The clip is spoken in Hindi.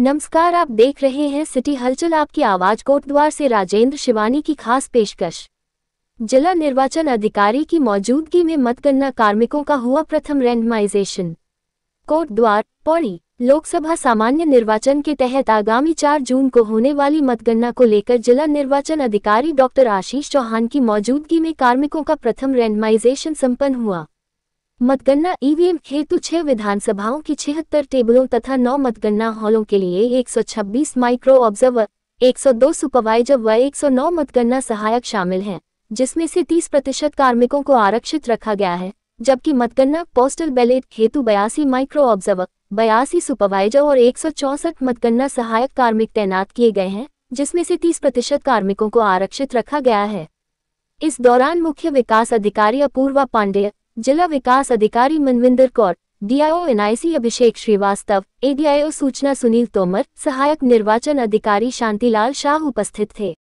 नमस्कार आप देख रहे हैं सिटी हलचल आपकी आवाज कोटद्वार से राजेंद्र शिवानी की खास पेशकश जिला निर्वाचन अधिकारी की मौजूदगी में मतगणना कार्मिकों का हुआ प्रथम रैंडमाइजेशन कोटद्वार पौड़ी लोकसभा सामान्य निर्वाचन के तहत आगामी 4 जून को होने वाली मतगणना को लेकर जिला निर्वाचन अधिकारी डॉक्टर आशीष चौहान की मौजूदगी में कार्मिकों का प्रथम रैंडमाइजेशन संपन्न हुआ मतगणना ईवीएम हेतु छह विधानसभाओं की छिहत्तर टेबलों तथा नौ मतगणना हॉलों के लिए 126 माइक्रो ऑब्जर्वर 102 सुपरवाइजर व 109 मतगणना सहायक शामिल हैं जिसमें से 30 प्रतिशत कार्मिकों को आरक्षित रखा गया है जबकि मतगणना पोस्टल बैलेट हेतु बयासी माइक्रो ऑब्जर्वर बयासी सुपरवाइजर और एक मतगणना सहायक कार्मिक तैनात किए गए हैं जिसमें से 30 प्रतिशत कार्मिकों को आरक्षित रखा गया है इस दौरान मुख्य विकास अधिकारी अपूर्वा पांडेय जिला विकास अधिकारी Manvinder Kaur DIO NIC Abhishek Srivastava ADIO सूचना सुनील तोमर सहायक निर्वाचन अधिकारी शांतिलाल शाह उपस्थित थे